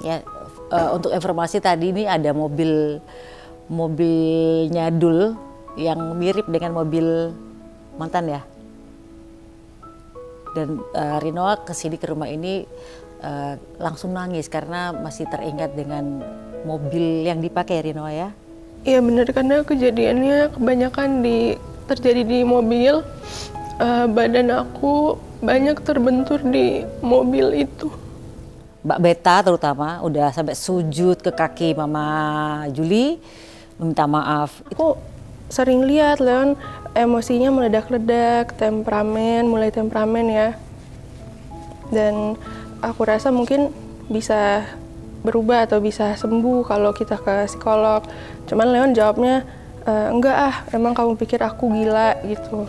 ya uh, untuk informasi tadi ini ada mobil mobilnya Dul yang mirip dengan mobil mantan ya dan uh, eh, Rinoa kesini ke rumah ini uh, langsung nangis karena masih teringat dengan mobil yang dipakai Rinoa ya iya benar karena kejadiannya kebanyakan di terjadi di mobil uh, badan aku banyak terbentur di mobil itu Mbak Beta terutama udah sampai sujud ke kaki Mama Juli meminta maaf. Aku sering lihat Leon emosinya meledak-ledak, temperamen, mulai temperamen ya. Dan aku rasa mungkin bisa berubah atau bisa sembuh kalau kita ke psikolog. Cuman Leon jawabnya e, enggak ah, emang kamu pikir aku gila gitu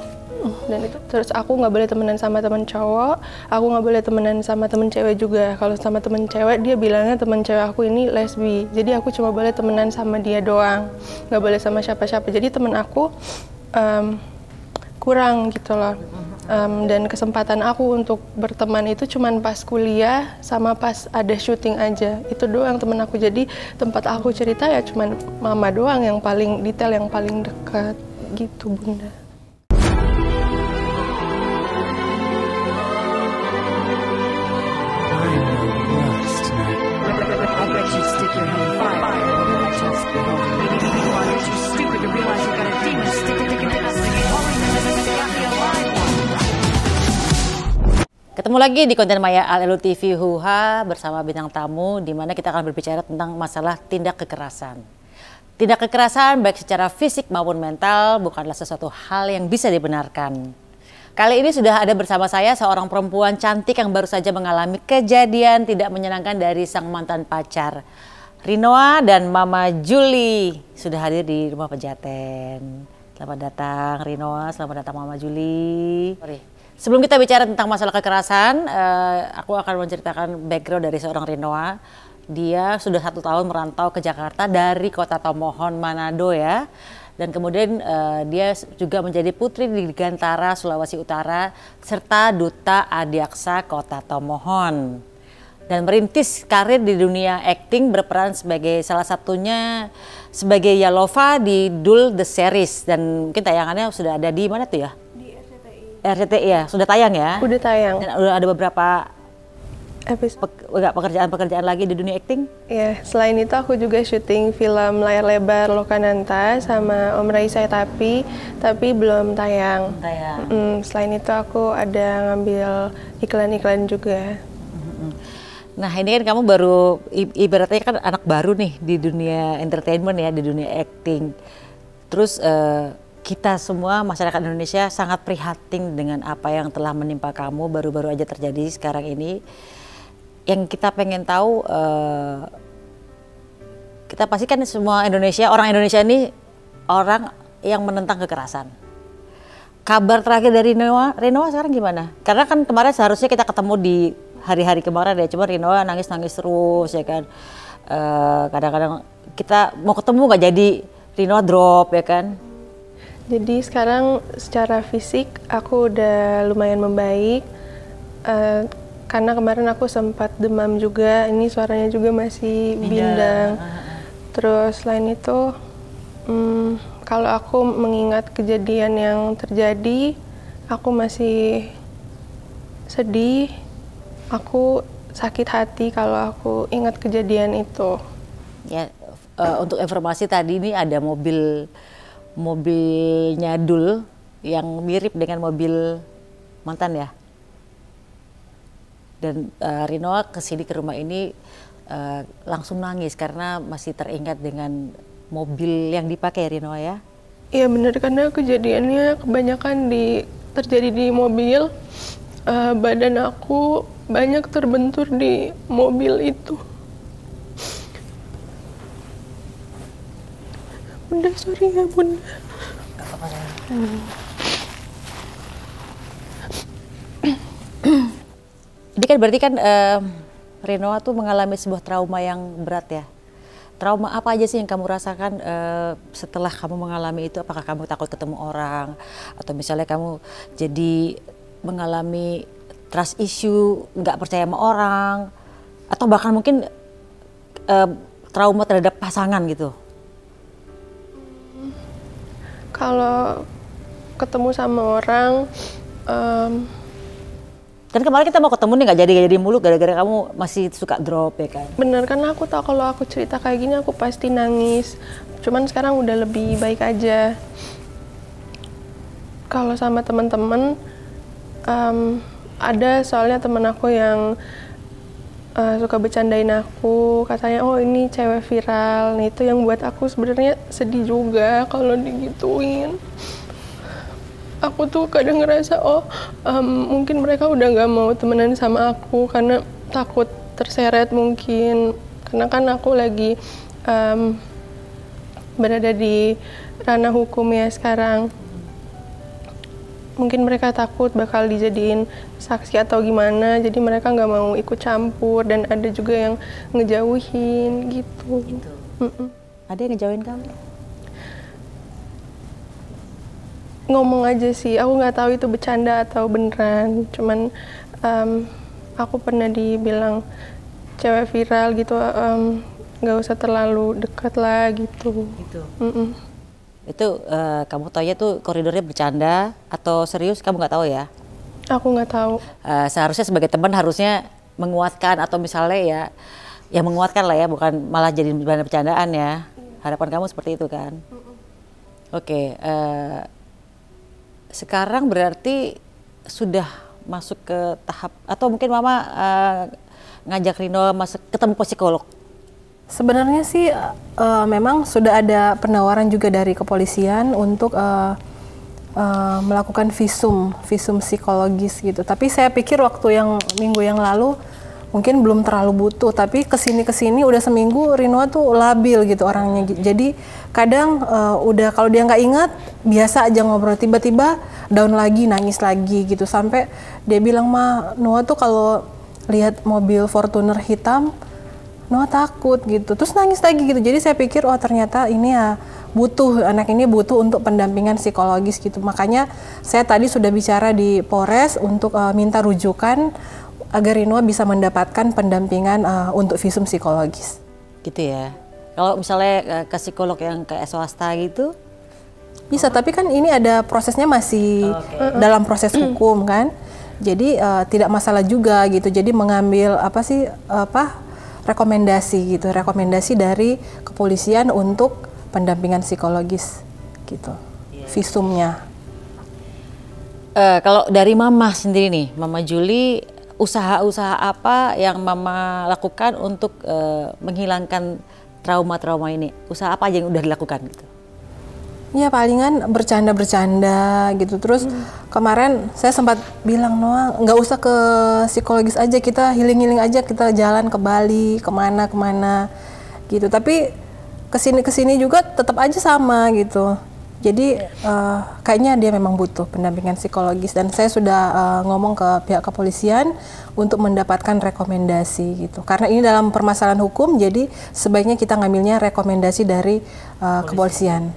dan itu terus aku nggak boleh temenan sama temen cowok aku nggak boleh temenan sama temen cewek juga kalau sama temen cewek dia bilangnya temen cewek aku ini lesbi jadi aku cuma boleh temenan sama dia doang nggak boleh sama siapa-siapa jadi temen aku um, kurang gitu loh um, dan kesempatan aku untuk berteman itu cuma pas kuliah sama pas ada syuting aja itu doang temen aku jadi tempat aku cerita ya cuma mama doang yang paling detail yang paling dekat gitu bunda Ketemu lagi di konten Maya Alelu TV Huha bersama bintang tamu di mana kita akan berbicara tentang masalah tindak kekerasan. Tindak kekerasan baik secara fisik maupun mental bukanlah sesuatu hal yang bisa dibenarkan. Kali ini sudah ada bersama saya seorang perempuan cantik yang baru saja mengalami kejadian tidak menyenangkan dari sang mantan pacar. Rinoa dan Mama Juli sudah hadir di rumah pejaten. Selamat datang Rinoa, selamat datang Mama Juli. Sorry. Sebelum kita bicara tentang masalah kekerasan, uh, aku akan menceritakan background dari seorang Rinoa. Dia sudah satu tahun merantau ke Jakarta dari kota Tomohon, Manado ya. Dan kemudian uh, dia juga menjadi putri di Gantara, Sulawesi Utara, serta duta Adiaksa kota Tomohon. Dan merintis karir di dunia akting berperan sebagai salah satunya sebagai Yalova di Dul The Series. Dan mungkin tayangannya sudah ada di mana tuh ya? RCTI ya, sudah tayang ya? Udah tayang. Dan udah ada beberapa episode pekerjaan-pekerjaan lagi di dunia acting? Iya, yeah, selain itu aku juga syuting film layar lebar Lokananta sama Om Raisa tapi tapi belum tayang. Belum tayang. Mm, selain itu aku ada ngambil iklan-iklan juga. Nah ini kan kamu baru ibaratnya kan anak baru nih di dunia entertainment ya di dunia acting. Terus uh, kita semua masyarakat Indonesia sangat prihatin dengan apa yang telah menimpa kamu baru-baru aja terjadi sekarang ini. Yang kita pengen tahu uh, kita pasti kan semua Indonesia orang Indonesia ini orang yang menentang kekerasan. Kabar terakhir dari Renoa, Renoa sekarang gimana? Karena kan kemarin seharusnya kita ketemu di hari-hari kemarin ya, cuma Renoa nangis-nangis terus ya kan. Eh, kadang-kadang uh, kadang -kadang kita mau ketemu nggak jadi Renoa drop ya kan jadi sekarang secara fisik aku udah lumayan membaik. Uh, karena kemarin aku sempat demam juga, ini suaranya juga masih bindang. Ah, ah, ah. Terus selain itu, um, kalau aku mengingat kejadian yang terjadi, aku masih sedih. Aku sakit hati kalau aku ingat kejadian itu. Ya, uh, untuk informasi tadi ini ada mobil mobilnya Dul yang mirip dengan mobil mantan ya. Dan uh, eh, Rinoa kesini ke rumah ini uh, langsung nangis karena masih teringat dengan mobil yang dipakai Rinoa ya. Iya benar karena kejadiannya kebanyakan di terjadi di mobil. Uh, badan aku banyak terbentur di mobil itu. bunda sorry ya bunda apa ya ini kan berarti kan uh, Renoa tuh mengalami sebuah trauma yang berat ya trauma apa aja sih yang kamu rasakan uh, setelah kamu mengalami itu? Apakah kamu takut ketemu orang atau misalnya kamu jadi mengalami trust issue, nggak percaya sama orang, atau bahkan mungkin uh, trauma terhadap pasangan gitu? kalau ketemu sama orang um, dan kemarin kita mau ketemu nih nggak jadi gak jadi mulu gara-gara kamu masih suka drop ya kan? Bener karena aku tahu kalau aku cerita kayak gini aku pasti nangis. Cuman sekarang udah lebih baik aja. Kalau sama teman-teman um, ada soalnya teman aku yang uh, suka bercandain aku katanya oh ini cewek viral nah itu yang buat aku sebenarnya sedih juga kalau digituin aku tuh kadang ngerasa oh um, mungkin mereka udah nggak mau temenan sama aku karena takut terseret mungkin karena kan aku lagi um, berada di ranah hukum ya sekarang mungkin mereka takut bakal dijadiin saksi atau gimana jadi mereka nggak mau ikut campur dan ada juga yang ngejauhin gitu, gitu. ada yang ngejauhin kamu ngomong aja sih aku nggak tahu itu bercanda atau beneran cuman um, aku pernah dibilang cewek viral gitu nggak um, usah terlalu dekat lah gitu, gitu. Mm -mm itu uh, kamu taunya tuh koridornya bercanda atau serius kamu nggak tahu ya? Aku nggak tahu. Uh, seharusnya sebagai teman harusnya menguatkan atau misalnya ya ya menguatkan lah ya bukan malah jadi bahan bercandaan ya. Harapan kamu seperti itu kan? Oke. Okay, uh, eh, sekarang berarti sudah masuk ke tahap atau mungkin mama uh, ngajak Rino masuk ketemu psikolog Sebenarnya sih uh, memang sudah ada penawaran juga dari kepolisian untuk uh, uh, melakukan visum, visum psikologis gitu. Tapi saya pikir waktu yang minggu yang lalu mungkin belum terlalu butuh, tapi kesini kesini udah seminggu Rinoa tuh labil gitu orangnya. Jadi kadang uh, udah kalau dia nggak ingat biasa aja ngobrol, tiba-tiba down lagi, nangis lagi gitu sampai dia bilang mah Noa tuh kalau lihat mobil Fortuner hitam no takut gitu terus nangis lagi gitu jadi saya pikir oh ternyata ini ya butuh anak ini butuh untuk pendampingan psikologis gitu makanya saya tadi sudah bicara di Polres untuk uh, minta rujukan agar Rinwa bisa mendapatkan pendampingan uh, untuk visum psikologis gitu ya kalau misalnya uh, ke psikolog yang ke swasta gitu bisa oh. tapi kan ini ada prosesnya masih okay. dalam proses hukum kan jadi uh, tidak masalah juga gitu jadi mengambil apa sih apa rekomendasi gitu, rekomendasi dari kepolisian untuk pendampingan psikologis gitu, yeah. visumnya. Uh, kalau dari Mama sendiri nih, Mama Juli, usaha-usaha apa yang Mama lakukan untuk uh, menghilangkan trauma-trauma ini? Usaha apa aja yang udah dilakukan gitu? Iya palingan bercanda-bercanda gitu. Terus hmm. kemarin saya sempat bilang Noah nggak usah ke psikologis aja kita healing-healing aja kita jalan ke Bali kemana kemana gitu. Tapi kesini kesini juga tetap aja sama gitu. Jadi uh, kayaknya dia memang butuh pendampingan psikologis dan saya sudah uh, ngomong ke pihak kepolisian untuk mendapatkan rekomendasi gitu. Karena ini dalam permasalahan hukum, jadi sebaiknya kita ngambilnya rekomendasi dari uh, kepolisian.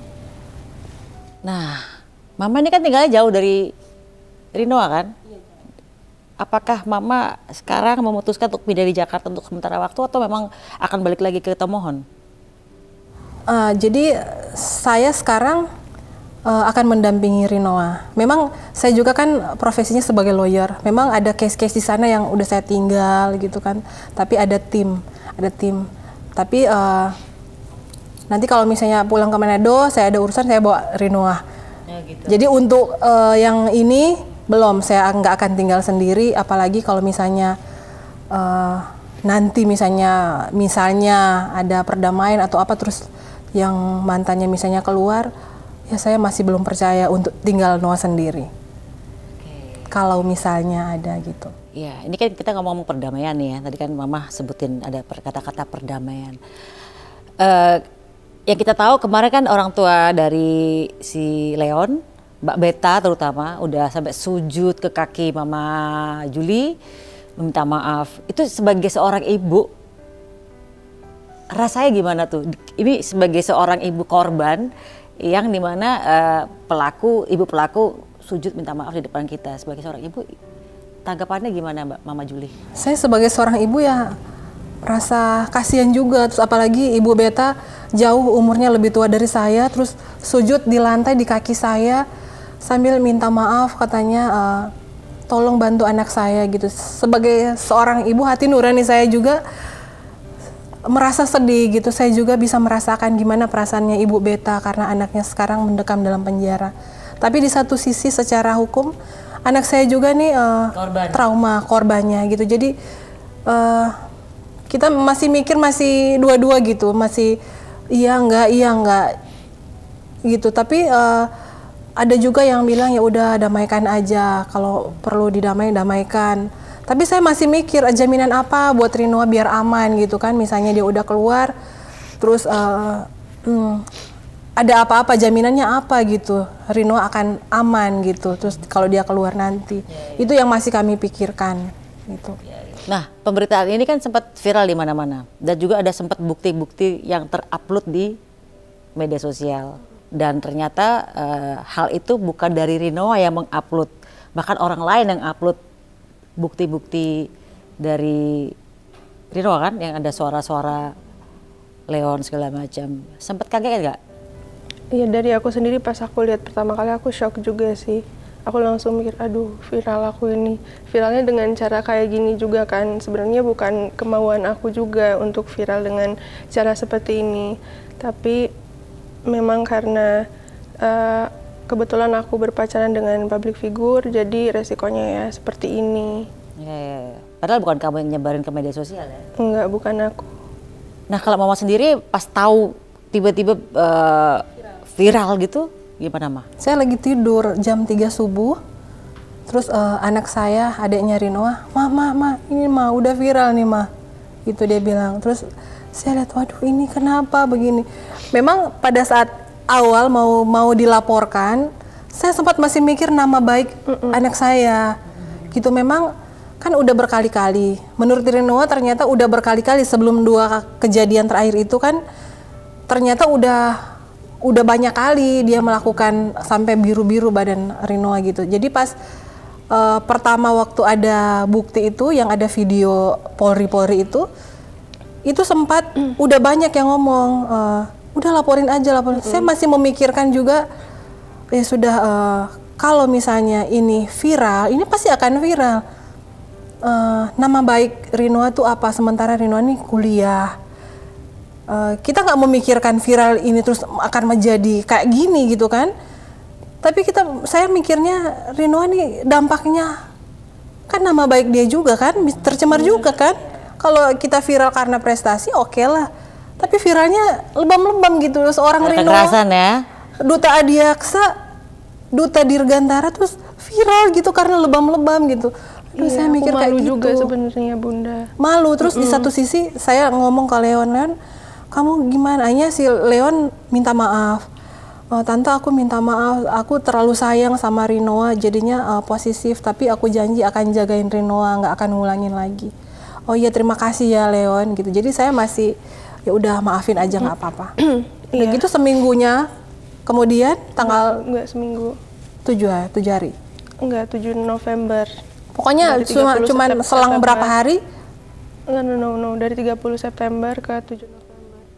Nah, Mama ini kan tinggalnya jauh dari Rinoa kan? Iya, Apakah Mama sekarang memutuskan untuk pindah di Jakarta untuk sementara waktu atau memang akan balik lagi ke Tomohon? Uh, jadi saya sekarang uh, akan mendampingi Rinoa. Memang saya juga kan profesinya sebagai lawyer. Memang ada case-case di sana yang udah saya tinggal gitu kan. Tapi ada tim, ada tim. Tapi uh, nanti kalau misalnya pulang ke Manado saya ada urusan saya bawa Rinoa ya, oh, gitu. jadi untuk uh, yang ini belum saya nggak akan tinggal sendiri apalagi kalau misalnya uh, nanti misalnya misalnya ada perdamaian atau apa terus yang mantannya misalnya keluar ya saya masih belum percaya untuk tinggal Noah sendiri okay. kalau misalnya ada gitu ya ini kan kita ngomong, -ngomong perdamaian nih ya tadi kan mama sebutin ada kata-kata perdamaian uh, ya kita tahu kemarin kan orang tua dari si Leon, Mbak Beta terutama udah sampai sujud ke kaki Mama Juli meminta maaf. Itu sebagai seorang ibu rasanya gimana tuh? Ini sebagai seorang ibu korban yang dimana uh, eh, pelaku ibu pelaku sujud minta maaf di depan kita sebagai seorang ibu tanggapannya gimana Mbak Mama Juli? Saya sebagai seorang ibu ya rasa kasihan juga terus apalagi ibu beta jauh umurnya lebih tua dari saya terus sujud di lantai di kaki saya sambil minta maaf katanya uh, tolong bantu anak saya gitu sebagai seorang ibu hati nurani saya juga merasa sedih gitu saya juga bisa merasakan gimana perasaannya ibu beta karena anaknya sekarang mendekam dalam penjara tapi di satu sisi secara hukum anak saya juga nih uh, Korban. trauma korbannya gitu jadi uh, kita masih mikir masih dua-dua gitu masih iya enggak iya enggak gitu tapi uh, ada juga yang bilang ya udah damaikan aja kalau perlu didamai damaikan tapi saya masih mikir eh, jaminan apa buat Rinoa biar aman gitu kan misalnya dia udah keluar terus uh, hmm, ada apa-apa jaminannya apa gitu Rinoa akan aman gitu terus kalau dia keluar nanti ya, ya. itu yang masih kami pikirkan gitu ya. Nah, pemberitaan ini kan sempat viral di mana-mana dan juga ada sempat bukti-bukti yang terupload di media sosial. Dan ternyata uh, hal itu bukan dari Rinoa yang mengupload, bahkan orang lain yang upload bukti-bukti dari Rinoa kan yang ada suara-suara Leon segala macam. Sempat kaget nggak? Iya dari aku sendiri pas aku lihat pertama kali aku shock juga sih aku langsung mikir aduh viral aku ini viralnya dengan cara kayak gini juga kan sebenarnya bukan kemauan aku juga untuk viral dengan cara seperti ini tapi memang karena uh, kebetulan aku berpacaran dengan public figure jadi resikonya ya seperti ini ya, ya, ya. padahal bukan kamu yang nyebarin ke media sosial ya enggak bukan aku nah kalau mama sendiri pas tahu tiba-tiba uh, eh, viral. viral gitu gimana mah? Saya lagi tidur jam 3 subuh. Terus uh, anak saya, adiknya Rinoa, "Mah, mah, mah, ini mah udah viral nih, mah." itu dia bilang. Terus saya lihat, "Waduh, ini kenapa begini?" Memang pada saat awal mau mau dilaporkan, saya sempat masih mikir nama baik mm -mm. anak saya. Gitu memang kan udah berkali-kali. Menurut Rinoa ternyata udah berkali-kali sebelum dua kejadian terakhir itu kan ternyata udah udah banyak kali dia melakukan sampai biru-biru badan Rinoa gitu. Jadi pas uh, pertama waktu ada bukti itu yang ada video Polri-Polri itu itu sempat mm. udah banyak yang ngomong uh, udah laporin aja laporin. Mm Saya masih memikirkan juga ya sudah uh, kalau misalnya ini viral, ini pasti akan viral. Uh, nama baik Rinoa tuh apa? Sementara Rinoa nih kuliah uh, kita nggak memikirkan viral ini terus akan menjadi kayak gini gitu kan tapi kita saya mikirnya Rinoa ini dampaknya kan nama baik dia juga kan tercemar iya. juga kan kalau kita viral karena prestasi oke okay lah tapi viralnya lebam-lebam gitu seorang Rinoa ya duta Adiaksa duta Dirgantara terus viral gitu karena lebam-lebam gitu Aduh, iya, saya mikir kayak gitu. juga sebenarnya Bunda. Malu terus mm -hmm. di satu sisi saya ngomong ke Leon Leon, kamu gimana? Akhirnya si Leon minta maaf. uh, tante aku minta maaf, aku terlalu sayang sama Rinoa, jadinya uh, positif. Tapi aku janji akan jagain Rinoa, nggak akan ngulangin lagi. Oh iya terima kasih ya Leon gitu. Jadi saya masih ya udah maafin aja nggak apa-apa. Iya. Begitu seminggunya, kemudian tanggal nggak seminggu. Tujuh hari, eh, tujuh hari. Enggak, tujuh November. Pokoknya cuma cuman selang berapa hari? Enggak, no, no, no. Dari 30 September ke 7 November.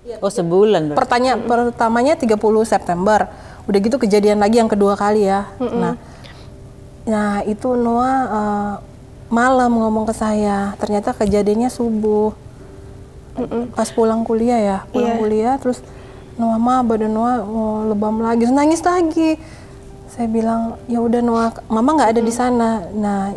Iya, oh sebulan. Berarti. Pertanyaan mm -hmm. pertamanya 30 September. Udah gitu kejadian lagi yang kedua kali ya. Mm Nah, nah itu Noah uh, malam ngomong ke saya. Ternyata kejadiannya subuh. Mm Pas pulang kuliah ya, pulang yeah. kuliah terus Noah mah badan Noah mau lebam lagi, terus nangis lagi. Saya bilang ya udah Noah, Mama nggak ada -hmm. di sana. Nah,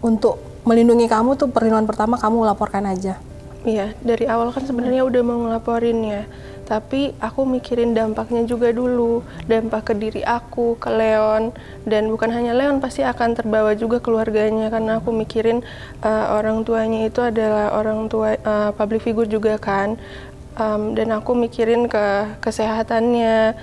untuk melindungi kamu tuh perlindungan pertama kamu laporkan aja. Iya, dari awal kan sebenarnya udah mau ngelaporin ya. Tapi aku mikirin dampaknya juga dulu, dampak ke diri aku, ke Leon, dan bukan hanya Leon pasti akan terbawa juga keluarganya karena aku mikirin uh, orang tuanya itu adalah orang tua uh, public figure juga kan, um, dan aku mikirin ke kesehatannya,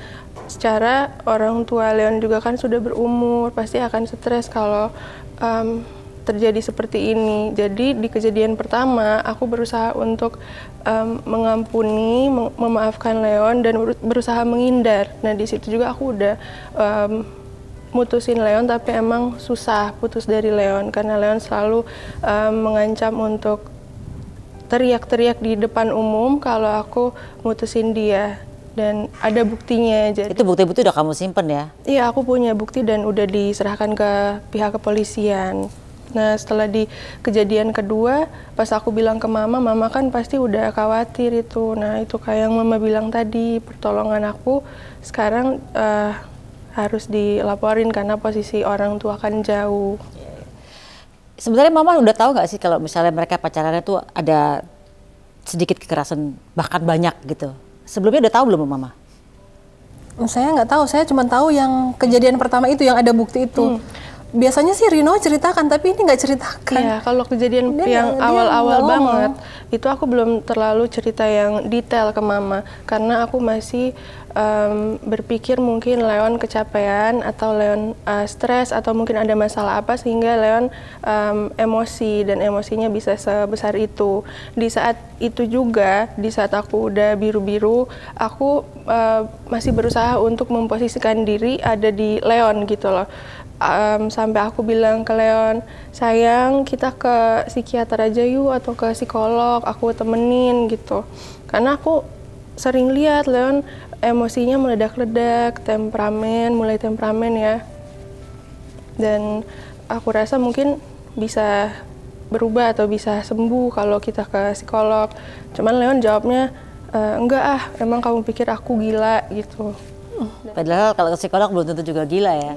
secara orang tua Leon juga kan sudah berumur pasti akan stres kalau um, terjadi seperti ini. Jadi di kejadian pertama aku berusaha untuk um, mengampuni, mem memaafkan Leon dan berusaha menghindar. Nah di situ juga aku udah um, mutusin Leon tapi emang susah putus dari Leon karena Leon selalu um, mengancam untuk teriak-teriak di depan umum kalau aku mutusin dia dan ada buktinya. Jadi, itu bukti-bukti udah kamu simpen ya? Iya, aku punya bukti dan udah diserahkan ke pihak kepolisian. Nah setelah di kejadian kedua, pas aku bilang ke mama, mama kan pasti udah khawatir itu. Nah itu kayak yang mama bilang tadi, pertolongan aku sekarang uh, harus dilaporin karena posisi orang tua kan jauh. Sebenarnya mama udah tahu nggak sih kalau misalnya mereka pacarannya tuh ada sedikit kekerasan bahkan banyak gitu. Sebelumnya udah tahu belum mama? Saya nggak tahu, saya cuma tahu yang kejadian pertama itu yang ada bukti itu. Hmm biasanya sih Rino ceritakan tapi ini nggak ceritakan. Iya, kalau kejadian dia yang awal-awal banget itu aku belum terlalu cerita yang detail ke mama karena aku masih um, berpikir mungkin Leon kecapean atau Leon uh, stres atau mungkin ada masalah apa sehingga Leon um, emosi dan emosinya bisa sebesar itu. Di saat itu juga di saat aku udah biru-biru, aku uh, masih berusaha untuk memposisikan diri ada di Leon gitu loh um, sampai aku bilang ke Leon, sayang kita ke psikiater aja yuk atau ke psikolog, aku temenin gitu. Karena aku sering lihat Leon emosinya meledak-ledak, temperamen, mulai temperamen ya. Dan aku rasa mungkin bisa berubah atau bisa sembuh kalau kita ke psikolog. Cuman Leon jawabnya, e, enggak ah, emang kamu pikir aku gila gitu. Padahal kalau ke psikolog belum tentu juga gila ya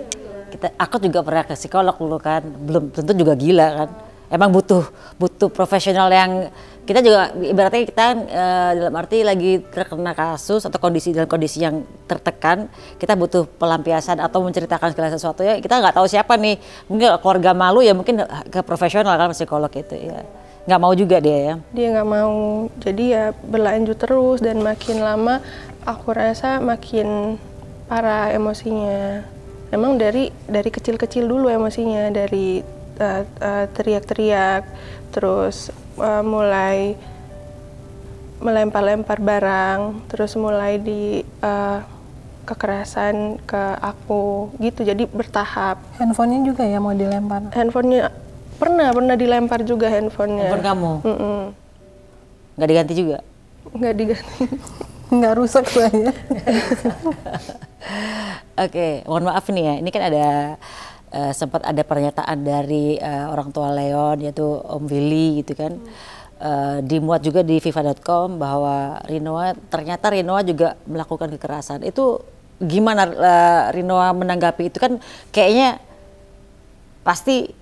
kita aku juga pernah ke psikolog dulu kan belum tentu juga gila kan emang butuh butuh profesional yang kita juga ibaratnya kita uh, dalam arti lagi terkena kasus atau kondisi dalam kondisi yang tertekan kita butuh pelampiasan atau menceritakan segala sesuatu ya kita nggak tahu siapa nih mungkin keluarga malu ya mungkin ke profesional kan psikolog itu ya nggak mau juga dia ya dia nggak mau jadi ya berlanjut terus dan makin lama aku rasa makin parah emosinya memang dari dari kecil-kecil dulu emosinya dari eh, eh, teriak-teriak uh, uh, terus uh, mulai melempar-lempar barang terus mulai di uh, kekerasan ke aku gitu jadi bertahap handphonenya juga ya mau dilempar handphonenya pernah pernah dilempar juga handphonenya handphone kamu mm -mm. diganti juga nggak diganti nggak rusak soalnya. Oke, okay, mohon maaf nih ya. Ini kan ada uh, sempat ada pernyataan dari uh, orang tua Leon yaitu Om Willy gitu kan. Uh, dimuat juga di fifa.com bahwa Rinoa ternyata Rinoa juga melakukan kekerasan. Itu gimana uh, Rinoa menanggapi itu kan kayaknya pasti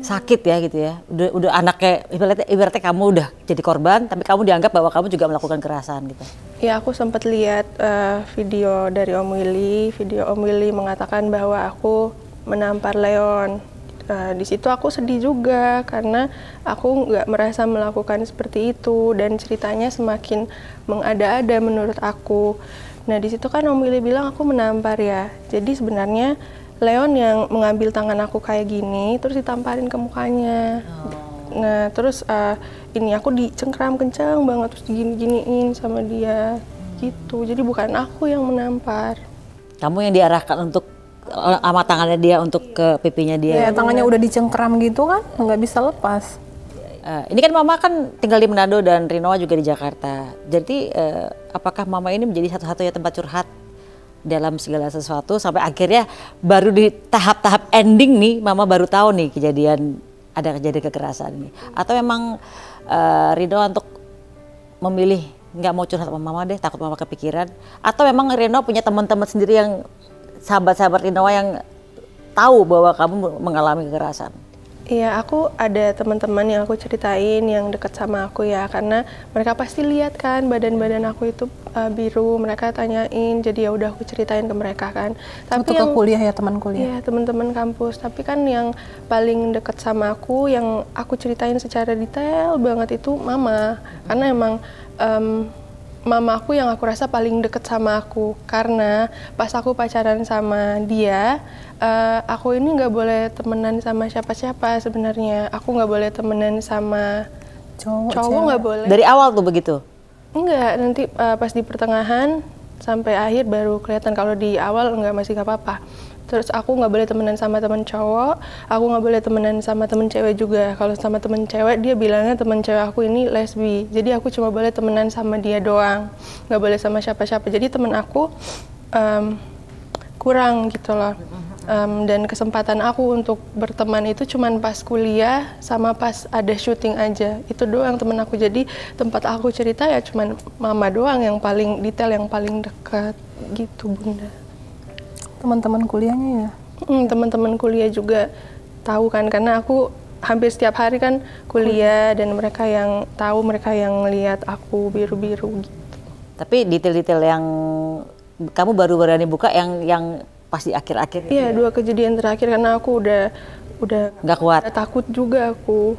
sakit ya gitu ya udah, udah anaknya ibaratnya, ibaratnya kamu udah jadi korban tapi kamu dianggap bahwa kamu juga melakukan kekerasan gitu ya aku sempat lihat uh, video dari Om Willy video Om Willy mengatakan bahwa aku menampar Leon uh, di situ aku sedih juga karena aku nggak merasa melakukan seperti itu dan ceritanya semakin mengada-ada menurut aku nah di situ kan Om Willy bilang aku menampar ya jadi sebenarnya Leon yang mengambil tangan aku kayak gini terus ditamparin ke mukanya oh. nah terus uh, ini aku dicengkram kencang banget terus gini giniin sama dia hmm. gitu jadi bukan aku yang menampar kamu yang diarahkan untuk eh, sama tangannya dia untuk ke pipinya dia ya, tangannya udah dicengkram gitu kan nggak bisa lepas Uh, ini kan Mama kan tinggal di Manado dan Rinoa juga di Jakarta. Jadi uh, apakah Mama ini menjadi satu-satunya tempat curhat dalam segala sesuatu sampai akhirnya baru di tahap-tahap ending nih mama baru tahu nih kejadian ada kejadian kekerasan ini atau memang uh, eh, Rino untuk memilih nggak mau curhat sama mama deh takut mama kepikiran atau memang Rino punya teman-teman sendiri yang sahabat-sahabat Rino yang tahu bahwa kamu mengalami kekerasan Iya, aku ada teman-teman yang aku ceritain yang dekat sama aku ya, karena mereka pasti lihat kan badan-badan aku itu uh, biru, mereka tanyain, jadi ya udah aku ceritain ke mereka kan. Tapi Untuk yang, ke kuliah ya teman kuliah. Iya, teman-teman kampus. Tapi kan yang paling dekat sama aku, yang aku ceritain secara detail banget itu mama, karena emang um, mama aku yang aku rasa paling deket sama aku karena pas aku pacaran sama dia uh, aku ini nggak boleh temenan sama siapa-siapa sebenarnya aku nggak boleh temenan sama cowok nggak boleh dari awal tuh begitu nggak nanti uh, pas di pertengahan sampai akhir baru kelihatan kalau di awal nggak masih nggak apa-apa terus aku nggak boleh temenan sama temen cowok aku nggak boleh temenan sama temen cewek juga kalau sama temen cewek dia bilangnya temen cewek aku ini lesbi jadi aku cuma boleh temenan sama dia doang nggak boleh sama siapa-siapa jadi temen aku um, kurang gitu loh um, dan kesempatan aku untuk berteman itu cuma pas kuliah sama pas ada syuting aja itu doang temen aku jadi tempat aku cerita ya cuma mama doang yang paling detail yang paling dekat gitu bunda teman-teman kuliahnya ya hmm, teman-teman kuliah juga tahu kan karena aku hampir setiap hari kan kuliah dan mereka yang tahu mereka yang lihat aku biru-biru gitu. Tapi detail-detail yang kamu baru berani buka yang yang pasti akhir-akhir. Iya, gitu ya? dua kejadian terakhir karena aku udah udah nggak kuat. Udah takut juga aku.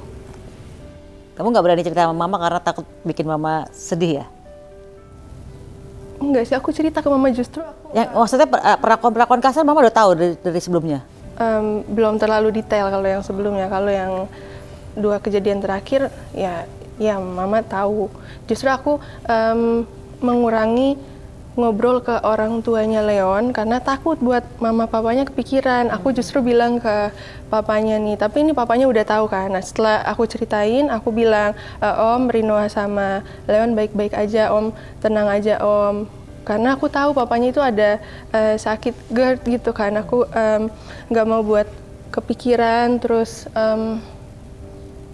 Kamu nggak berani cerita sama mama karena takut bikin mama sedih ya? Enggak sih, aku cerita ke mama justru. Aku yang maksudnya eh, perakon-perakon kasar mama udah tahu dari, dari sebelumnya? Um, belum terlalu detail kalau yang sebelumnya. Kalau yang dua kejadian terakhir, ya, ya mama tahu. Justru aku um, mengurangi ngobrol ke orang tuanya Leon karena takut buat mama papanya kepikiran. Aku hmm. justru bilang ke papanya nih, tapi ini papanya udah tahu kan. Nah, setelah aku ceritain, aku bilang, e, "Om, Rinoa sama Leon baik-baik aja, Om. Tenang aja, Om." Karena aku tahu papanya itu ada uh, sakit GERD gitu kan. Aku hmm. nggak um, mau buat kepikiran terus um,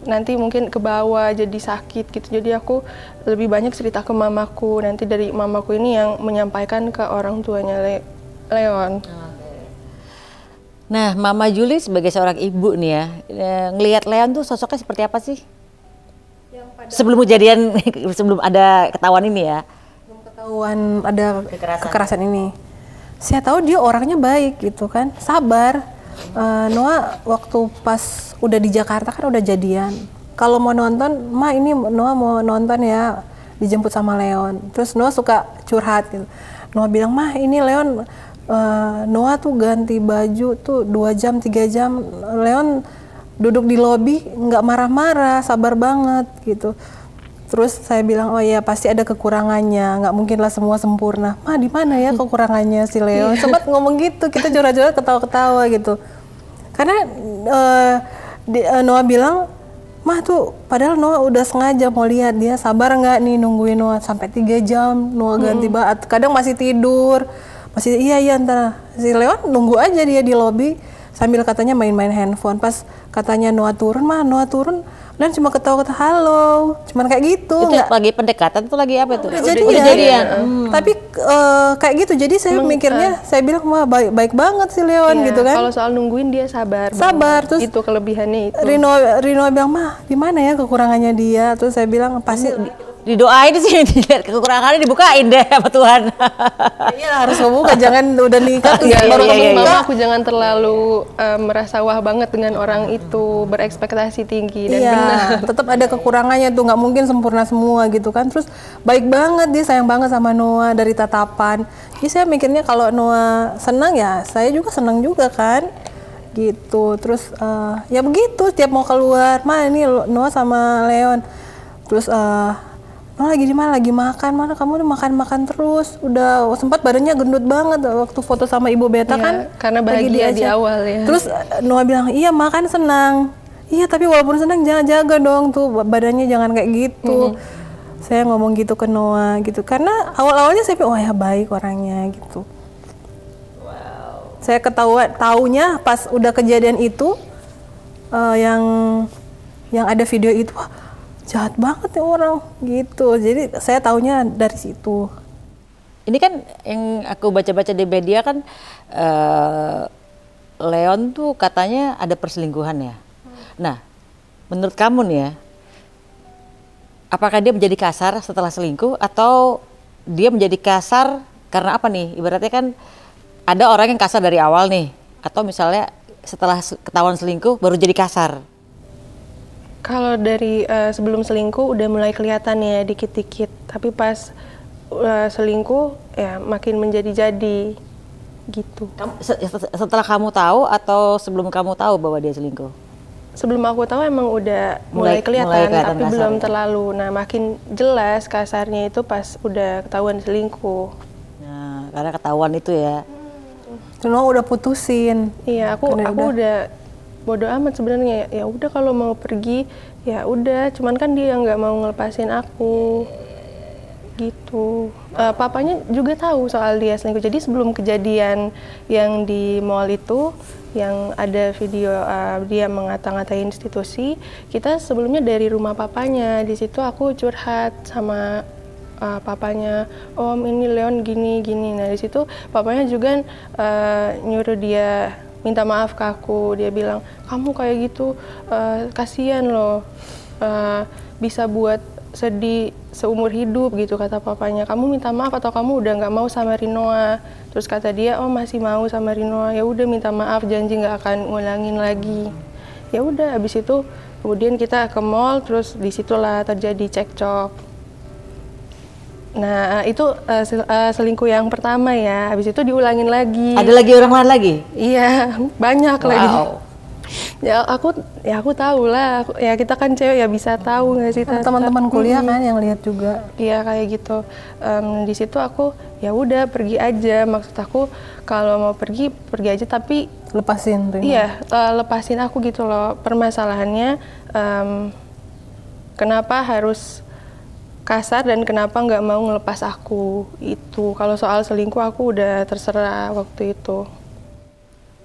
nanti mungkin ke bawah jadi sakit gitu jadi aku lebih banyak cerita ke mamaku nanti dari mamaku ini yang menyampaikan ke orang tuanya Le Leon nah mama Juli sebagai seorang ibu nih ya, ya ngelihat Leon tuh sosoknya seperti apa sih sebelum kejadian sebelum ada ketahuan ini ya ketahuan ada kekerasan, kekerasan ini saya tahu dia orangnya baik gitu kan sabar Uh, Noah waktu pas udah di Jakarta kan udah jadian. Kalau mau nonton, ma ini Noah mau nonton ya dijemput sama Leon. Terus Noah suka curhat gitu. Noah bilang mah ini Leon uh, Noah tuh ganti baju tuh dua jam tiga jam. Leon duduk di lobi nggak marah-marah, sabar banget gitu. Terus saya bilang, oh iya pasti ada kekurangannya, nggak lah semua sempurna. Ma di mana ya kekurangannya si Leo? Iya. Sempat ngomong gitu, kita curhat-curhat ketawa-ketawa gitu. Karena uh, Noah bilang, mah tuh padahal Noah udah sengaja mau lihat dia sabar nggak nih nungguin Noah sampai tiga jam Noah hmm. ganti baat kadang masih tidur masih iya iya antara si Leon nunggu aja dia di lobby sambil katanya main-main handphone pas katanya Noah turun mah Noah turun dan cuma ketawa-ketawa halo cuman kayak gitu itu enggak. lagi pendekatan tuh lagi apa tuh Jadi ya, iya. hmm. tapi uh, kayak gitu jadi saya Meng, mikirnya uh, saya bilang mah baik baik banget si Leon iya, gitu kan kalau soal nungguin dia sabar sabar banget. terus itu kelebihannya itu Rino Rino bilang mah gimana ya kekurangannya dia terus saya bilang pasti hmm didoain sih dilihat kekurangannya dibukain deh sama Tuhan. Iya harus membuka, jangan udah nikah tuh ya, baru iya iya, iya, iya, iya. aku jangan terlalu um, merasa wah banget dengan orang itu berekspektasi tinggi dan iya, benar. Tetap ada kekurangannya tuh nggak mungkin sempurna semua gitu kan. Terus baik banget dia sayang banget sama Noah dari tatapan. Jadi saya mikirnya kalau Noah senang ya saya juga senang juga kan gitu terus uh, ya begitu setiap mau keluar mana ini Noah sama Leon terus uh, mana lagi di mana? Lagi makan mana? Kamu udah makan-makan terus. Udah sempat badannya gendut banget waktu foto sama Ibu Beta ya, kan. Karena bahagia di awal ya. Terus eh, Noah bilang, "Iya, makan senang." Iya, tapi walaupun senang jangan jaga dong tuh badannya jangan kayak gitu. Mm -hmm. Saya ngomong gitu ke Noah gitu. Karena awal-awalnya saya pikir, oh ya baik orangnya." gitu. Wow. Saya ketawa taunya pas udah kejadian itu uh, yang yang ada video itu, wah, jahat banget ya orang gitu jadi saya tahunya dari situ ini kan yang aku baca-baca di media kan uh, Leon tuh katanya ada perselingkuhan ya hmm. nah menurut kamu nih ya apakah dia menjadi kasar setelah selingkuh atau dia menjadi kasar karena apa nih ibaratnya kan ada orang yang kasar dari awal nih atau misalnya setelah ketahuan selingkuh baru jadi kasar kalau dari uh, sebelum selingkuh udah mulai kelihatan ya dikit-dikit, tapi pas uh, selingkuh ya makin menjadi-jadi gitu. Kamu, ya, setelah kamu tahu atau sebelum kamu tahu bahwa dia selingkuh? Sebelum aku tahu emang udah mulai, mulai kelihatan, mulai kelihatan tapi kasar. belum ya? terlalu. Nah, makin jelas kasarnya itu pas udah ketahuan selingkuh. Nah, karena ketahuan itu ya. Lo udah putusin. Iya, aku Karena aku udah, udah bodoh amat sebenarnya ya udah kalau mau pergi ya udah cuman kan dia nggak mau ngelepasin aku gitu uh, papanya juga tahu soal dia selingkuh jadi sebelum kejadian yang di mall itu yang ada video uh, dia mengata-ngatain institusi kita sebelumnya dari rumah papanya di situ aku curhat sama uh, papanya om ini Leon gini gini nah di situ papanya juga uh, nyuruh dia minta maaf ke aku dia bilang kamu kayak gitu uh, kasihan loh uh, bisa buat sedih seumur hidup gitu kata papanya kamu minta maaf atau kamu udah nggak mau sama Rinoa terus kata dia oh masih mau sama Rinoa ya udah minta maaf janji nggak akan ngulangin lagi ya udah habis itu kemudian kita ke mall terus disitulah terjadi cekcok Nah, itu uh, selingkuh yang pertama ya. Habis itu diulangin lagi. Ada lagi orang lain lagi? Iya, banyak wow. lagi. Ya aku ya aku tahu lah. ya kita kan cewek ya bisa tahu nggak sih? Teman-teman hmm. kuliah kan yang lihat juga. Iya kayak gitu. Um, di situ aku ya udah pergi aja. Maksud aku kalau mau pergi pergi aja tapi lepasin. Rina. Iya uh, lepasin aku gitu loh. Permasalahannya um, kenapa harus kasar dan kenapa nggak mau ngelepas aku itu kalau soal selingkuh aku udah terserah waktu itu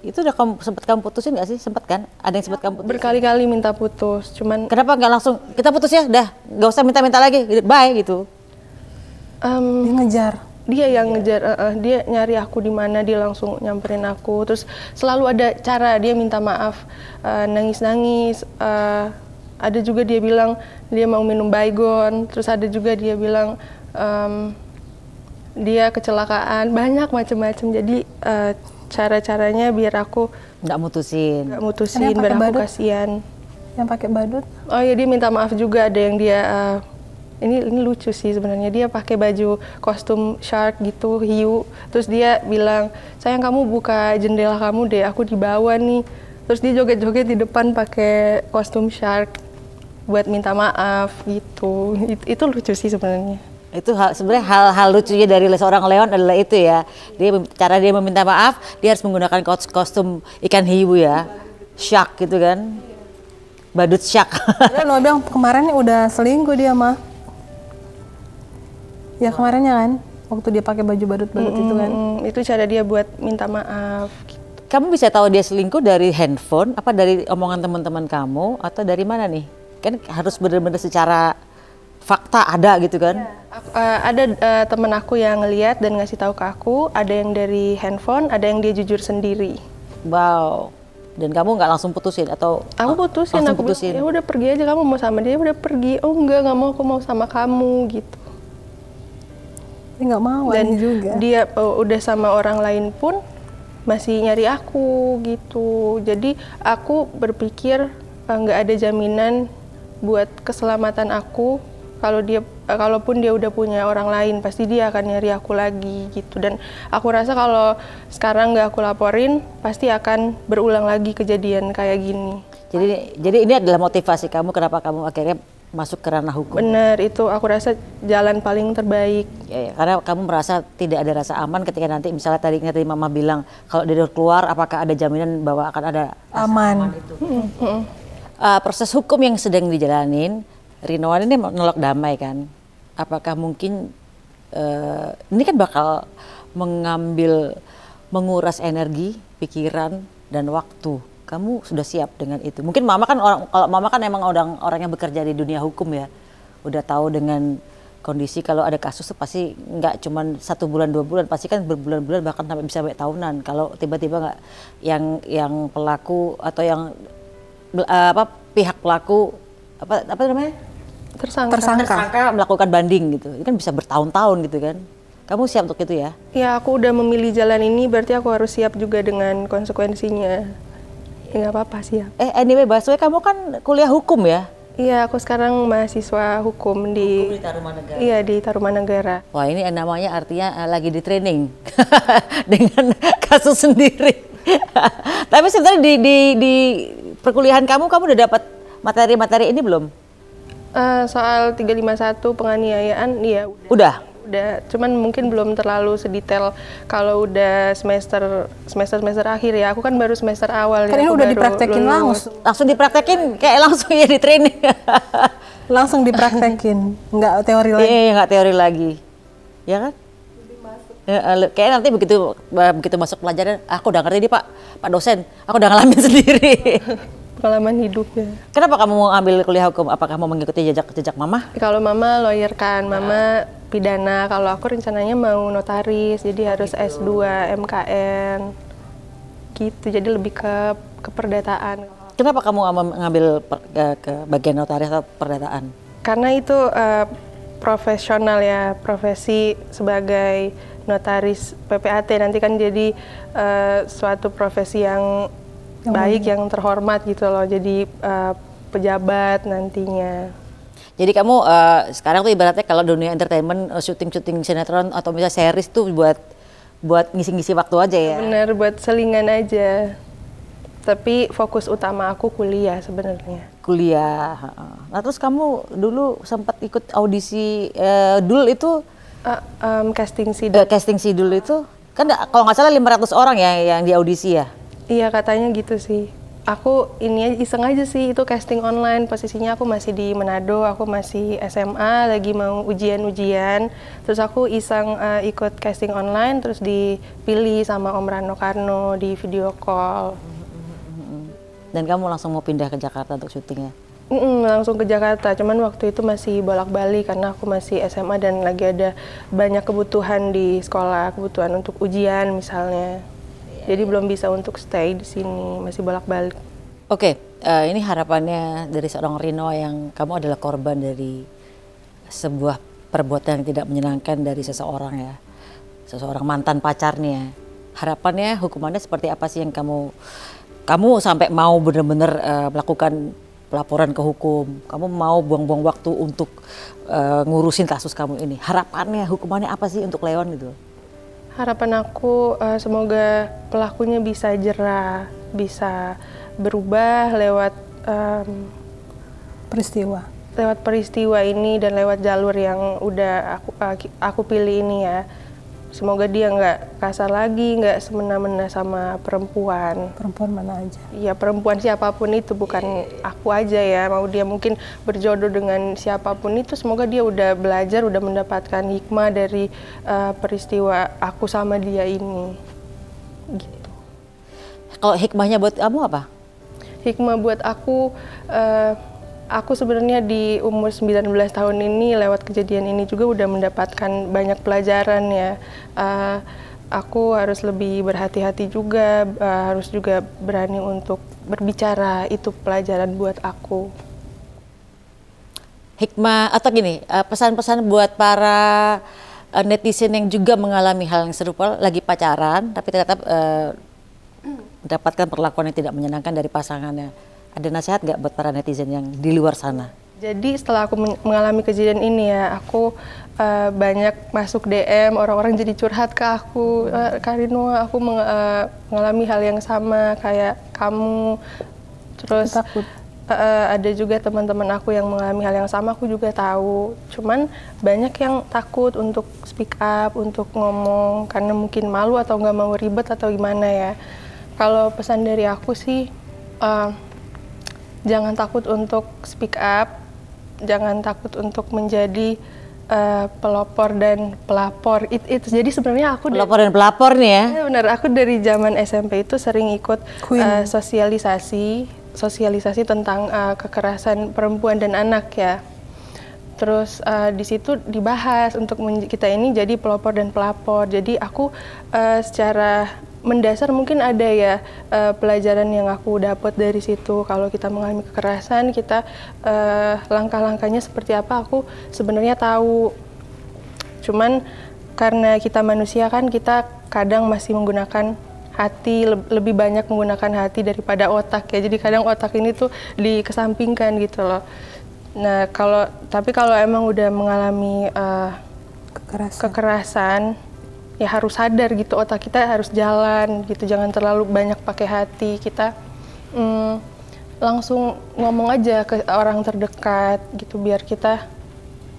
itu udah kamu, sempet kamu putusin nggak sih sempet kan ada yang sempet kamu putusin? berkali-kali minta putus cuman kenapa nggak langsung kita putus ya dah nggak usah minta-minta lagi gitu, bye gitu um, dia ngejar dia yang yeah. ngejar uh, uh, dia nyari aku di mana dia langsung nyamperin aku terus selalu ada cara dia minta maaf eh, nangis-nangis uh, eh, nangis -nangis, uh ada juga dia bilang dia mau minum baygon terus ada juga dia bilang um, dia kecelakaan banyak macam-macam jadi uh, eh, cara caranya biar aku nggak mutusin nggak mutusin biar aku kasihan yang pakai badut oh ya dia minta maaf juga ada yang dia uh, ini ini lucu sih sebenarnya dia pakai baju kostum shark gitu hiu terus dia bilang sayang kamu buka jendela kamu deh aku di bawah nih terus dia joget-joget di depan pakai kostum shark buat minta maaf gitu. Itu, itu lucu sih sebenarnya. Itu hal, sebenarnya hal-hal lucunya dari seorang Leon adalah itu ya. Dia cara dia meminta maaf, dia harus menggunakan kostum ikan hiu ya. Shark gitu kan. Badut shark. Ada lo bilang kemarin udah selingkuh dia mah. Ya kemarinnya kan waktu dia pakai baju badut-badut mm -hmm. itu kan. Itu cara dia buat minta maaf. Gitu. Kamu bisa tahu dia selingkuh dari handphone, apa dari omongan teman-teman kamu, atau dari mana nih? kan harus benar-benar secara fakta ada gitu kan? Ya, uh, ada uh, temen aku yang ngeliat dan ngasih tahu ke aku, ada yang dari handphone, ada yang dia jujur sendiri. Wow. Dan kamu nggak langsung putusin atau? Aku putusin, aku putusin. Ya udah pergi aja kamu mau sama dia, udah pergi. Oh enggak, nggak mau aku mau sama kamu gitu. ini Nggak mau dan juga. Dia uh, udah sama orang lain pun masih nyari aku gitu. Jadi aku berpikir eh, nggak uh, ada jaminan buat keselamatan aku kalau dia eh, kalaupun dia udah punya orang lain pasti dia akan nyari aku lagi gitu dan aku rasa kalau sekarang nggak aku laporin pasti akan berulang lagi kejadian kayak gini jadi jadi ini adalah motivasi kamu kenapa kamu akhirnya masuk ke ranah hukum benar itu aku rasa jalan paling terbaik ya, ya. karena kamu merasa tidak ada rasa aman ketika nanti misalnya tadi tadi mama bilang kalau dia keluar apakah ada jaminan bahwa akan ada aman, aman itu. Hmm. Hmm uh, proses hukum yang sedang dijalanin, Rinoan ini menolak damai kan. Apakah mungkin uh, ini kan bakal mengambil menguras energi, pikiran dan waktu. Kamu sudah siap dengan itu? Mungkin mama kan orang kalau mama kan emang orang orang yang bekerja di dunia hukum ya. Udah tahu dengan kondisi kalau ada kasus tuh pasti nggak cuma satu bulan dua bulan pasti kan berbulan-bulan bahkan sampai bisa sampai tahunan kalau tiba-tiba nggak yang yang pelaku atau yang Eh, apa pihak pelaku apa apa namanya tersangka. tersangka tersangka melakukan banding gitu itu kan bisa bertahun-tahun gitu kan kamu siap untuk itu ya ya aku udah memilih jalan ini berarti aku harus siap juga dengan konsekuensinya ya nggak apa-apa siap eh anyway Baswe kamu kan kuliah hukum ya Iya, aku sekarang mahasiswa hukum di hukum di Tarumanegara. Iya, di Tarumanegara. Wah, ini namanya artinya uh, lagi di training dengan kasus sendiri. Tapi sebenarnya di di di perkuliahan kamu kamu udah dapat materi-materi ini belum? Uh, soal 351 penganiayaan iya udah. udah. Udah, cuman mungkin belum terlalu sedetail kalau udah semester semester semester akhir ya. Aku kan baru semester awal. Ya, Karena ya, udah dipraktekin langsung. Langsung dipraktekin kayak langsung ya di training. langsung dipraktekin, nggak teori iya, lagi. Iya, nggak teori lagi. Ya kan? Eh, eh, kayak nanti begitu eh, begitu masuk pelajaran, ah, aku udah ngerti nih Pak, Pak dosen, aku udah ngalamin sendiri. Pengalaman hidupnya. Kenapa kamu mau ambil kuliah hukum? Apakah mau mengikuti jejak jejak mama? Kalau mama lawyer kan, nah. mama nah. pidana. Kalau aku rencananya mau notaris, jadi oh, harus gitu. S2, MKN. Gitu, jadi lebih ke keperdataan. Kenapa kamu ngambil per, ke, ke bagian notaris atau perdataan? Karena itu uh, profesional ya, profesi sebagai notaris PPAT nanti kan jadi uh, suatu profesi yang, baik, yang terhormat gitu loh. Jadi uh, pejabat nantinya. Jadi kamu uh, sekarang tuh ibaratnya kalau dunia entertainment syuting-syuting sinetron atau misalnya series tuh buat buat ngisi-ngisi waktu aja ya. Bener buat selingan aja. Tapi fokus utama aku kuliah sebenarnya. Kuliah. Nah terus kamu dulu sempat ikut audisi uh, dulu itu Uh, um, casting si uh, casting si dulu itu kan kalau nggak salah 500 orang ya yang di audisi ya? Iya katanya gitu sih. Aku ini aja, iseng aja sih itu casting online posisinya aku masih di Manado, aku masih SMA lagi mau ujian-ujian. Terus aku iseng uh, ikut casting online terus dipilih sama Om Rano Karno di video call. Mm-hmm. Dan kamu langsung mau pindah ke Jakarta untuk syutingnya? Mm -mm, langsung ke Jakarta, cuman waktu itu masih bolak-balik karena aku masih SMA dan lagi ada banyak kebutuhan di sekolah, kebutuhan untuk ujian misalnya. Yeah. Jadi iya. belum bisa untuk stay di sini, masih bolak-balik. Oke, okay, uh, eh, ini harapannya dari seorang Rino yang kamu adalah korban dari sebuah perbuatan yang tidak menyenangkan dari seseorang ya, seseorang mantan pacarnya. Harapannya hukumannya seperti apa sih yang kamu kamu sampai mau benar-benar uh, melakukan laporan ke hukum, kamu mau buang-buang waktu untuk uh, ngurusin kasus kamu ini. Harapannya, hukumannya apa sih untuk Leon gitu? Harapan aku uh, semoga pelakunya bisa jerah, bisa berubah lewat um, peristiwa. Lewat peristiwa ini dan lewat jalur yang udah aku eh, aku pilih ini ya semoga dia nggak kasar lagi, nggak semena-mena sama perempuan. Perempuan mana aja? Ya perempuan siapapun itu, bukan aku aja ya. Mau dia mungkin berjodoh dengan siapapun itu, semoga dia udah belajar, udah mendapatkan hikmah dari uh, peristiwa aku sama dia ini. Gitu. Kalau hikmahnya buat kamu apa? Hikmah buat aku. Uh, aku sebenarnya di umur 19 tahun ini lewat kejadian ini juga udah mendapatkan banyak pelajaran ya. Uh, aku harus lebih berhati-hati juga, uh, harus juga berani untuk berbicara. Itu pelajaran buat aku. Hikmah atau gini, eh, pesan-pesan uh, buat para uh, netizen yang juga mengalami hal yang serupa lagi pacaran tapi ternyata uh, mendapatkan perlakuan yang tidak menyenangkan dari pasangannya ada nasihat nggak buat para netizen yang di luar sana? Jadi setelah aku mengalami kejadian ini ya, aku uh, banyak masuk DM orang-orang jadi curhat ke aku, eh, Karino, aku meng, uh, mengalami hal yang sama kayak kamu. Terus Takut. Uh, ada juga teman-teman aku yang mengalami hal yang sama, aku juga tahu. Cuman banyak yang takut untuk speak up, untuk ngomong karena mungkin malu atau nggak mau ribet atau gimana ya. Kalau pesan dari aku sih. Uh, jangan takut untuk speak up, jangan takut untuk menjadi uh, pelopor dan pelapor. itu it. Jadi sebenarnya aku pelopor dan pelapor nih ya. ya. Benar, aku dari zaman SMP itu sering ikut uh, sosialisasi, sosialisasi tentang uh, kekerasan perempuan dan anak ya. Terus uh, di situ dibahas untuk kita ini jadi pelopor dan pelapor. Jadi aku uh, secara mendasar mungkin ada ya uh, pelajaran yang aku dapat dari situ kalau kita mengalami kekerasan kita uh, langkah-langkahnya seperti apa aku sebenarnya tahu cuman karena kita manusia kan kita kadang masih menggunakan hati lebih banyak menggunakan hati daripada otak ya jadi kadang otak ini tuh dikesampingkan gitu loh nah kalau tapi kalau emang udah mengalami uh, kekerasan, kekerasan ya harus sadar gitu otak kita harus jalan gitu jangan terlalu banyak pakai hati kita mm, langsung ngomong aja ke orang terdekat gitu biar kita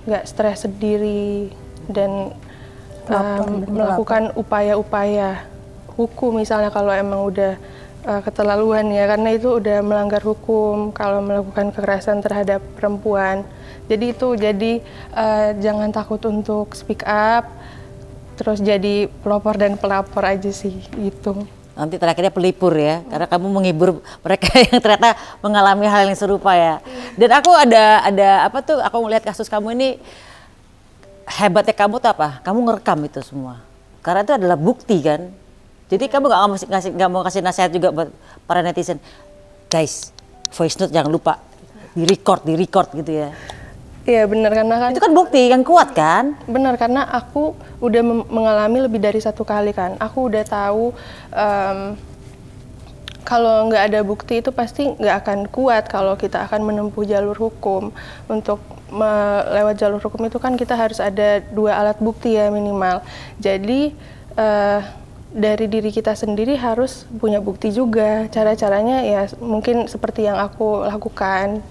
nggak stres sendiri dan um, melakukan upaya-upaya hukum misalnya kalau emang udah uh, keterlaluan ya karena itu udah melanggar hukum kalau melakukan kekerasan terhadap perempuan jadi itu jadi uh, jangan takut untuk speak up terus jadi pelopor dan pelapor aja sih itu Nanti terakhirnya pelipur ya, karena kamu menghibur mereka yang ternyata mengalami hal yang serupa ya. Dan aku ada ada apa tuh? Aku melihat kasus kamu ini hebatnya kamu tuh apa? Kamu ngerekam itu semua, karena itu adalah bukti kan. Jadi kamu gak mau ngasih nggak mau kasih nasihat juga buat para netizen, guys, voice note jangan lupa di record, di record gitu ya. Iya benar karena kan itu kan bukti yang kuat kan? Benar karena aku udah mengalami lebih dari satu kali kan. Aku udah tahu um, kalau nggak ada bukti itu pasti nggak akan kuat kalau kita akan menempuh jalur hukum untuk lewat jalur hukum itu kan kita harus ada dua alat bukti ya minimal jadi uh, dari diri kita sendiri harus punya bukti juga cara caranya ya mungkin seperti yang aku lakukan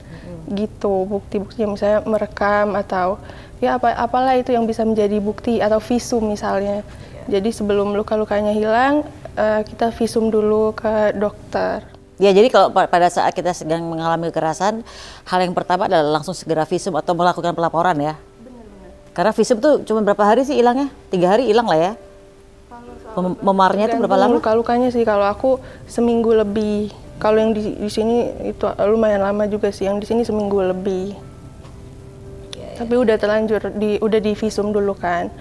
gitu bukti bukti yang misalnya merekam atau ya apa apalah itu yang bisa menjadi bukti atau visum misalnya yeah. jadi sebelum luka-lukanya hilang uh, kita visum dulu ke dokter Ya jadi kalau pada saat kita sedang mengalami kekerasan, hal yang pertama adalah langsung segera visum atau melakukan pelaporan ya. benar Karena visum tuh cuma berapa hari sih hilangnya? Tiga hari hilang lah ya. Mem memarnya itu berapa lama? Luka-lukanya sih kalau aku seminggu lebih. Kalau yang di, di sini itu lumayan lama juga sih. Yang di sini seminggu lebih. Yeah, iya. Tapi udah terlanjur di udah di visum dulu kan.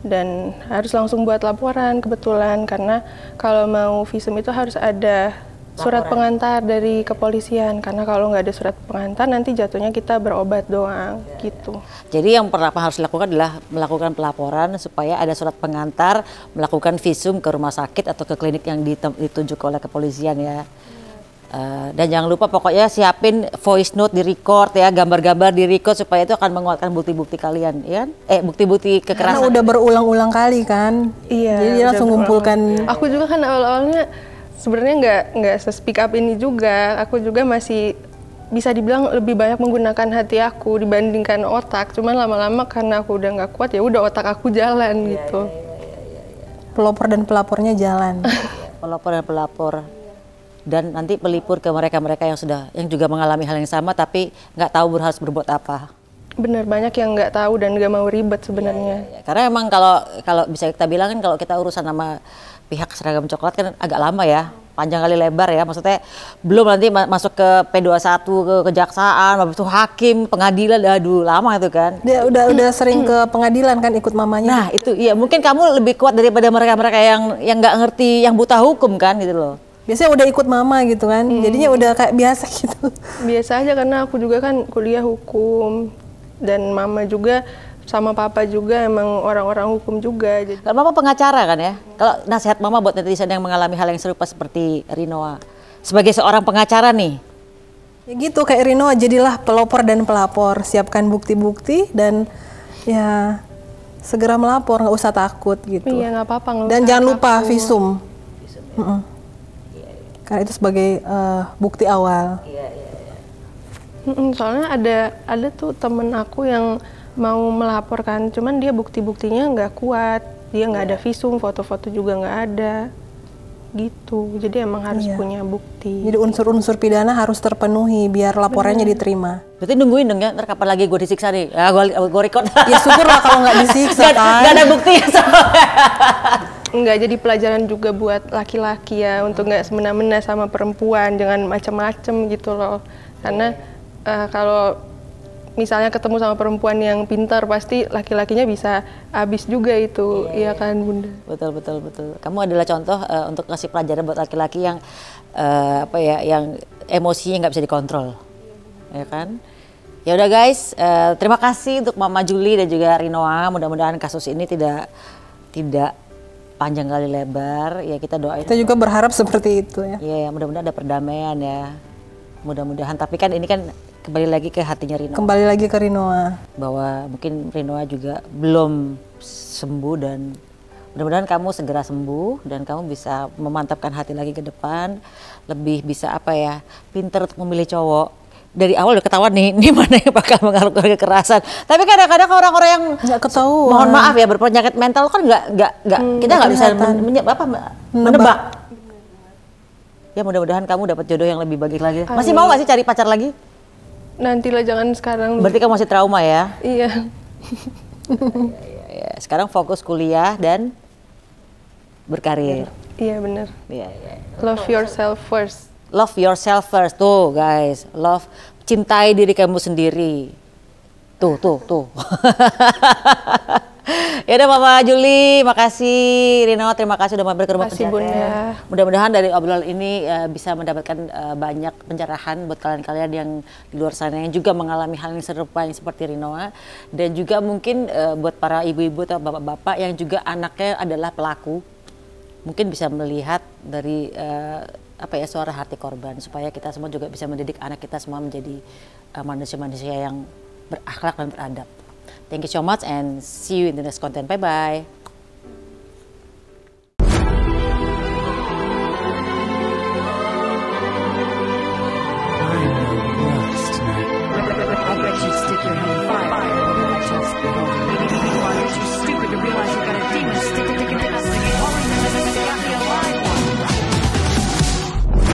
Dan harus langsung buat laporan kebetulan karena kalau mau visum itu harus ada surat pengantar dari kepolisian karena kalau nggak ada surat pengantar nanti jatuhnya kita berobat doang ya, gitu. Jadi yang pertama harus dilakukan adalah melakukan pelaporan supaya ada surat pengantar melakukan visum ke rumah sakit atau ke klinik yang ditunjuk oleh kepolisian ya. Eh, dan jangan lupa pokoknya siapin voice note di record ya, gambar-gambar di record supaya itu akan menguatkan bukti-bukti kalian, ya? Eh, bukti-bukti kekerasan. Karena udah berulang-ulang kali kan. Iya. Jadi langsung ngumpulkan. Aku juga kan awal-awalnya sebenarnya nggak nggak speak up ini juga. Aku juga masih bisa dibilang lebih banyak menggunakan hati aku dibandingkan otak. Cuman lama-lama karena aku udah nggak kuat ya udah otak aku jalan iya, gitu. Iya, iya, pelopor dan pelapornya jalan. pelopor dan pelapor dan nanti pelipur ke mereka-mereka yang sudah yang juga mengalami hal yang sama tapi nggak tahu harus berbuat apa. Benar banyak yang nggak tahu dan nggak mau ribet iya, sebenarnya. Ya, ya, ya. Karena emang kalau kalau bisa kita bilang kan kalau kita urusan sama pihak seragam coklat kan agak lama ya, panjang kali lebar ya. Maksudnya belum nanti masuk ke P21 ke kejaksaan, habis itu hakim, pengadilan, aduh lama itu kan. Ya udah udah sering ke pengadilan kan ikut mamanya. Nah, itu iya mungkin kamu lebih kuat daripada mereka-mereka yang yang nggak ngerti, yang buta hukum kan gitu loh biasanya udah ikut mama gitu kan hmm. jadinya udah kayak biasa gitu biasa aja karena aku juga kan kuliah hukum dan mama juga sama papa juga emang orang-orang hukum juga jadi kalau mama pengacara kan ya hmm. kalau nasihat mama buat netizen yang mengalami hal yang serupa seperti Rinoa sebagai seorang pengacara nih ya gitu kayak Rinoa jadilah pelopor dan pelapor siapkan bukti-bukti dan ya segera melapor nggak usah takut gitu iya nggak apa-apa dan jangan takut. lupa visum, visum ya. mm -mm. Karena itu sebagai uh, bukti awal. Iya, iya, iya. Soalnya ada ada tuh temen aku yang mau melaporkan, cuman dia bukti-buktinya nggak kuat, dia nggak yeah. ada iya. visum, foto-foto juga nggak ada, gitu. Jadi emang harus yeah. punya bukti. Jadi unsur-unsur pidana harus terpenuhi biar laporannya Bener. diterima. Berarti nungguin dong ya, ntar kapan lagi gue disiksa nih? Ya ah, gue, record. Ya syukur lah kalau nggak disiksa gak, kan. Gak ada bukti ya soalnya nggak jadi pelajaran juga buat laki-laki ya untuk nggak semena-mena sama perempuan jangan macam-macam gitu loh karena uh, kalau misalnya ketemu sama perempuan yang pintar pasti laki-lakinya bisa habis juga itu yeah. Iya, iya kan bunda betul betul betul kamu adalah contoh uh, untuk ngasih pelajaran buat laki-laki yang uh, apa ya yang emosinya nggak bisa dikontrol ya kan ya udah guys uh, terima kasih untuk Mama Juli dan juga Rinoa mudah-mudahan kasus ini tidak tidak panjang kali lebar ya kita doain kita juga berharap seperti itu ya iya, ya mudah-mudahan ada perdamaian ya mudah-mudahan tapi kan ini kan kembali lagi ke hatinya Rinoa kembali lagi ke Rinoa bahwa mungkin Rinoa juga belum sembuh dan mudah-mudahan kamu segera sembuh dan kamu bisa memantapkan hati lagi ke depan lebih bisa apa ya pinter untuk memilih cowok dari awal udah ketahuan nih ini mana yang bakal mengalami kekerasan. Tapi kadang-kadang orang-orang yang nggak ketahuan. Mohon maaf ya berpenyakit mental kan nggak nggak nggak hmm, kita nggak bisa men, men, apa menebak. Ya mudah-mudahan kamu dapat jodoh yang lebih baik lagi. Masih mau nggak sih cari pacar lagi? Nantilah jangan sekarang. Berarti kamu masih trauma ya? Iya. iya, iya, iya. Sekarang fokus kuliah dan berkarir. Iya benar. Iya, iya. Love yourself first love yourself first tuh guys love cintai diri kamu sendiri tuh tuh tuh ya udah Mama Juli makasih Rino terima kasih udah mampir ke rumah kasih Bunda mudah-mudahan dari obrolan ini uh, bisa mendapatkan uh, banyak pencerahan buat kalian-kalian yang di luar sana yang juga mengalami hal yang serupa yang seperti Rinoa dan juga mungkin uh, buat para ibu-ibu atau bapak-bapak yang juga anaknya adalah pelaku mungkin bisa melihat dari uh, apa ya suara hati korban supaya kita semua juga bisa mendidik anak kita semua menjadi eh, manusia-manusia uh, yang berakhlak dan beradab. Thank you so much and see you in the next content. Bye bye.